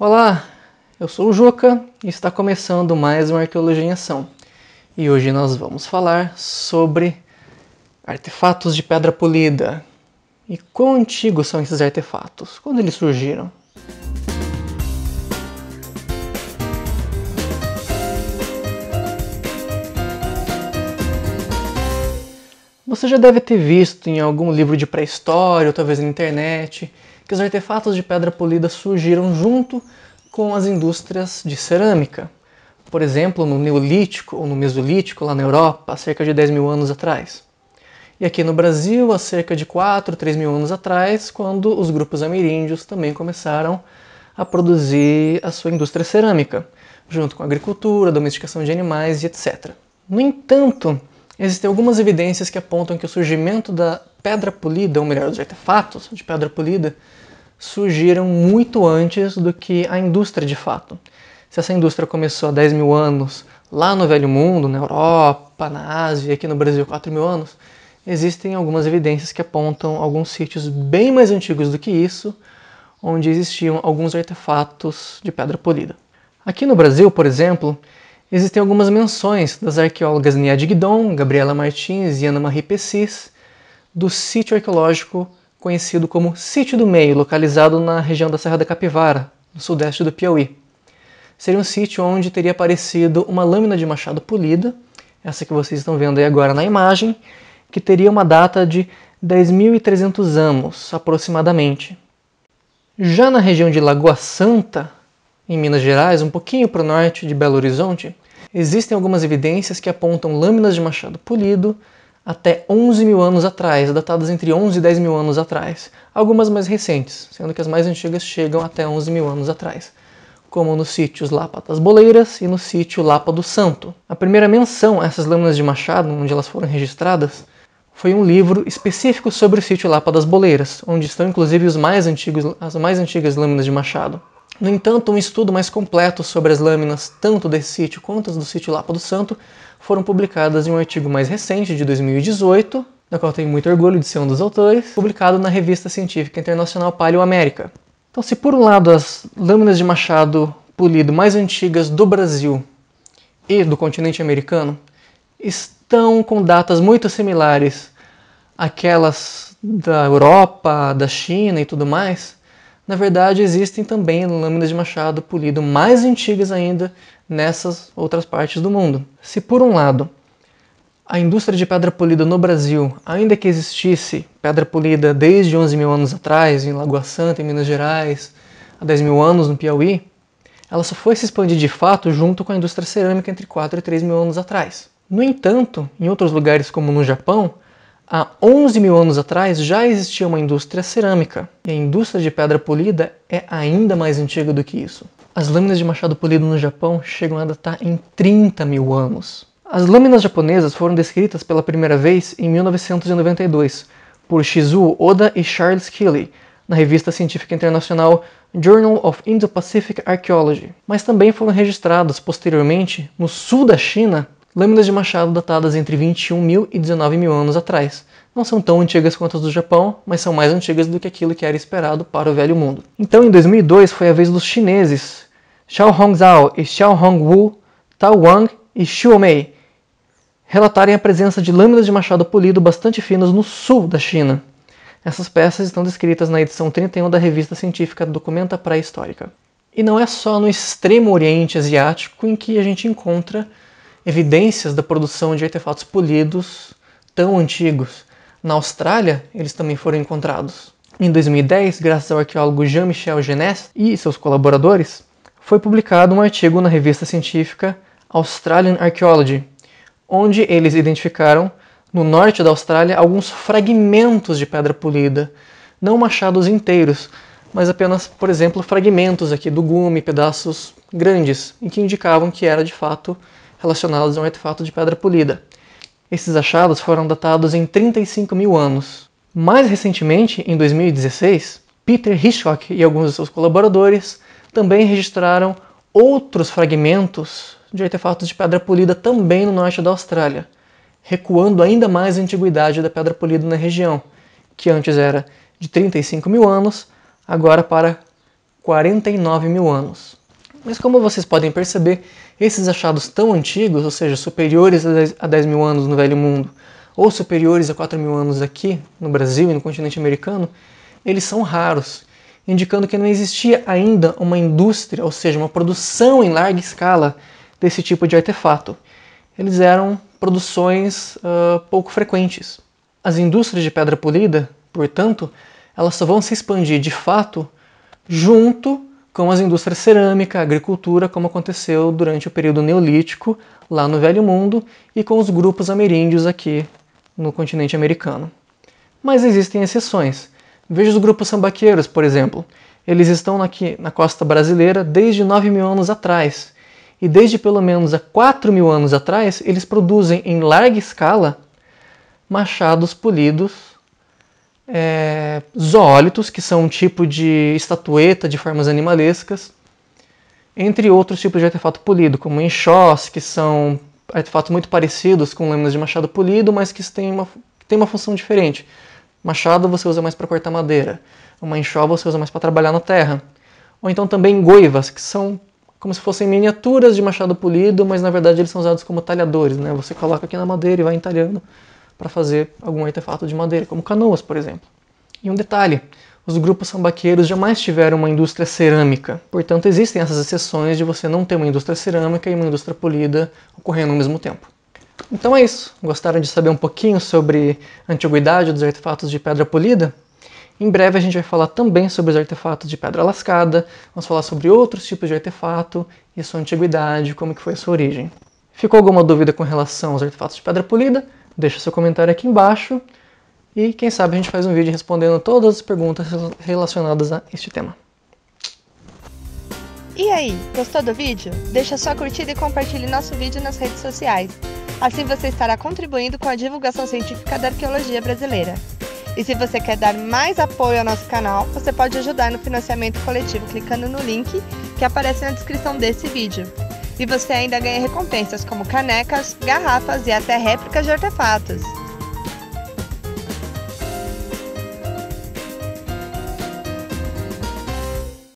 Olá, eu sou o Juca e está começando mais um Arqueologia em Ação. E hoje nós vamos falar sobre artefatos de pedra polida. E quão antigos são esses artefatos? Quando eles surgiram? Você já deve ter visto em algum livro de pré-história, ou talvez na internet, que os artefatos de pedra polida surgiram junto com as indústrias de cerâmica. Por exemplo, no Neolítico ou no Mesolítico, lá na Europa, há cerca de 10 mil anos atrás. E aqui no Brasil, há cerca de 4, 3 mil anos atrás, quando os grupos ameríndios também começaram a produzir a sua indústria cerâmica, junto com a agricultura, domesticação de animais e etc. No entanto, existem algumas evidências que apontam que o surgimento da pedra polida, ou melhor, dos artefatos de pedra polida, surgiram muito antes do que a indústria de fato. Se essa indústria começou há 10 mil anos lá no Velho Mundo, na Europa, na Ásia, aqui no Brasil 4 mil anos, existem algumas evidências que apontam alguns sítios bem mais antigos do que isso, onde existiam alguns artefatos de pedra polida. Aqui no Brasil, por exemplo, existem algumas menções das arqueólogas Nia Guidon, Gabriela Martins e Ana-Marie Pessis do sítio arqueológico conhecido como Sítio do Meio, localizado na região da Serra da Capivara, no sudeste do Piauí. Seria um sítio onde teria aparecido uma lâmina de machado polida, essa que vocês estão vendo aí agora na imagem, que teria uma data de 10.300 anos, aproximadamente. Já na região de Lagoa Santa, em Minas Gerais, um pouquinho para o norte de Belo Horizonte, Existem algumas evidências que apontam lâminas de machado polido até 11 mil anos atrás, datadas entre 11 e 10 mil anos atrás, algumas mais recentes, sendo que as mais antigas chegam até 11 mil anos atrás, como nos sítios Lapa das Boleiras e no sítio Lapa do Santo. A primeira menção a essas lâminas de machado, onde elas foram registradas, foi um livro específico sobre o sítio Lapa das Boleiras, onde estão inclusive mais antigos, as mais antigas lâminas de machado. No entanto, um estudo mais completo sobre as lâminas tanto desse sítio quanto do sítio Lapa do Santo foram publicadas em um artigo mais recente, de 2018, da qual tenho muito orgulho de ser um dos autores, publicado na revista científica internacional Paleo América. Então, se por um lado as lâminas de machado polido mais antigas do Brasil e do continente americano estão com datas muito similares àquelas da Europa, da China e tudo mais, na verdade, existem também lâminas de machado polido mais antigas ainda nessas outras partes do mundo. Se por um lado a indústria de pedra polida no Brasil, ainda que existisse pedra polida desde 11 mil anos atrás, em Lagoa Santa, em Minas Gerais, há 10 mil anos no Piauí, ela só foi se expandir de fato junto com a indústria cerâmica entre 4 e 3 mil anos atrás. No entanto, em outros lugares como no Japão, Há 11 mil anos atrás já existia uma indústria cerâmica, e a indústria de pedra polida é ainda mais antiga do que isso. As lâminas de machado polido no Japão chegam a datar em 30 mil anos. As lâminas japonesas foram descritas pela primeira vez em 1992 por Shizuo Oda e Charles Keeley na revista científica internacional Journal of Indo-Pacific Archaeology, mas também foram registradas posteriormente no sul da China lâminas de machado datadas entre 21 mil e 19 mil anos atrás. Não são tão antigas quanto as do Japão, mas são mais antigas do que aquilo que era esperado para o Velho Mundo. Então, em 2002, foi a vez dos chineses Xiao Hongzhao e Xiao Hongwu, Tao Wang e Xiu Mei relatarem a presença de lâminas de machado polido bastante finas no sul da China. Essas peças estão descritas na edição 31 da revista científica Documenta Pré-Histórica. E não é só no extremo oriente asiático em que a gente encontra evidências da produção de artefatos polidos tão antigos. Na Austrália, eles também foram encontrados. Em 2010, graças ao arqueólogo Jean-Michel Genest e seus colaboradores, foi publicado um artigo na revista científica Australian Archaeology, onde eles identificaram no norte da Austrália alguns fragmentos de pedra polida, não machados inteiros, mas apenas, por exemplo, fragmentos aqui do gume, pedaços grandes, e que indicavam que era de fato relacionadas a um artefato de pedra polida. Esses achados foram datados em 35 mil anos. Mais recentemente, em 2016, Peter Hitchcock e alguns de seus colaboradores também registraram outros fragmentos de artefatos de pedra polida também no norte da Austrália, recuando ainda mais a antiguidade da pedra polida na região, que antes era de 35 mil anos, agora para 49 mil anos. Mas como vocês podem perceber, esses achados tão antigos, ou seja, superiores a 10, mil anos no Velho Mundo, ou superiores a 4 mil anos aqui no Brasil e no continente americano, eles são raros, indicando que não existia ainda uma indústria, ou seja, uma produção em larga escala desse tipo de artefato. Eles eram produções uh, pouco frequentes. As indústrias de pedra polida, portanto, elas só vão se expandir de fato junto com as indústrias cerâmica, agricultura, como aconteceu durante o período neolítico lá no Velho Mundo e com os grupos ameríndios aqui no continente americano. Mas existem exceções. Veja os grupos sambaqueiros, por exemplo. Eles estão aqui na costa brasileira desde 9 mil anos atrás. E desde pelo menos há 4 mil anos atrás, eles produzem em larga escala machados polidos é, zoólitos, que são um tipo de estatueta de formas animalescas, entre outros tipos de artefato polido, como enxós, que são artefatos muito parecidos com lâminas de machado polido, mas que têm uma, têm uma função diferente. Machado você usa mais para cortar madeira, uma enxó você usa mais para trabalhar na terra. Ou então também goivas, que são como se fossem miniaturas de machado polido, mas na verdade eles são usados como talhadores, né? Você coloca aqui na madeira e vai entalhando para fazer algum artefato de madeira, como canoas, por exemplo. E um detalhe: os grupos sambaqueiros jamais tiveram uma indústria cerâmica, portanto, existem essas exceções de você não ter uma indústria cerâmica e uma indústria polida ocorrendo ao mesmo tempo. Então é isso. Gostaram de saber um pouquinho sobre a antiguidade dos artefatos de pedra polida? Em breve a gente vai falar também sobre os artefatos de pedra lascada, vamos falar sobre outros tipos de artefato e sua antiguidade, como que foi a sua origem. Ficou alguma dúvida com relação aos artefatos de pedra polida? deixa seu comentário aqui embaixo e quem sabe a gente faz um vídeo respondendo todas as perguntas relacionadas a este tema. E aí, gostou do vídeo? Deixa sua curtida e compartilhe nosso vídeo nas redes sociais. Assim você estará contribuindo com a divulgação científica da arqueologia brasileira. E se você quer dar mais apoio ao nosso canal, você pode ajudar no financiamento coletivo clicando no link que aparece na descrição desse vídeo. E você ainda ganha recompensas como canecas, garrafas e até réplicas de artefatos.